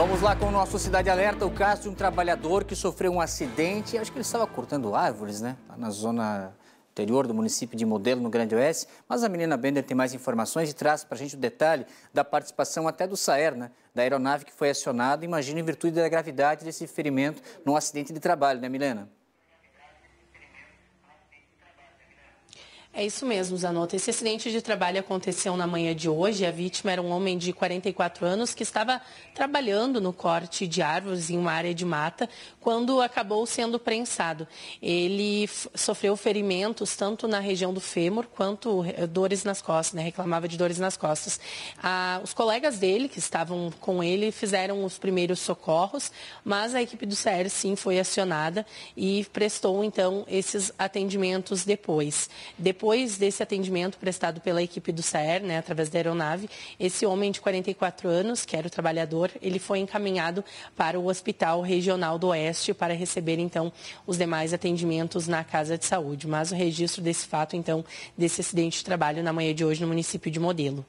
Vamos lá com o nosso Cidade Alerta, o caso de um trabalhador que sofreu um acidente, acho que ele estava cortando árvores, né? Lá na zona interior do município de Modelo, no Grande Oeste. Mas a menina Bender tem mais informações e traz para a gente o detalhe da participação até do SAER, né? Da aeronave que foi acionada, imagina em virtude da gravidade desse ferimento num acidente de trabalho, né, Milena? É isso mesmo, Zanota. Esse acidente de trabalho aconteceu na manhã de hoje. A vítima era um homem de 44 anos que estava trabalhando no corte de árvores em uma área de mata quando acabou sendo prensado. Ele sofreu ferimentos tanto na região do fêmur quanto eh, dores nas costas, né? reclamava de dores nas costas. Ah, os colegas dele, que estavam com ele, fizeram os primeiros socorros, mas a equipe do CER sim foi acionada e prestou então esses atendimentos depois. depois depois desse atendimento prestado pela equipe do SAER, né, através da aeronave, esse homem de 44 anos, que era o trabalhador, ele foi encaminhado para o Hospital Regional do Oeste para receber, então, os demais atendimentos na Casa de Saúde. Mas o registro desse fato, então, desse acidente de trabalho na manhã de hoje no município de Modelo.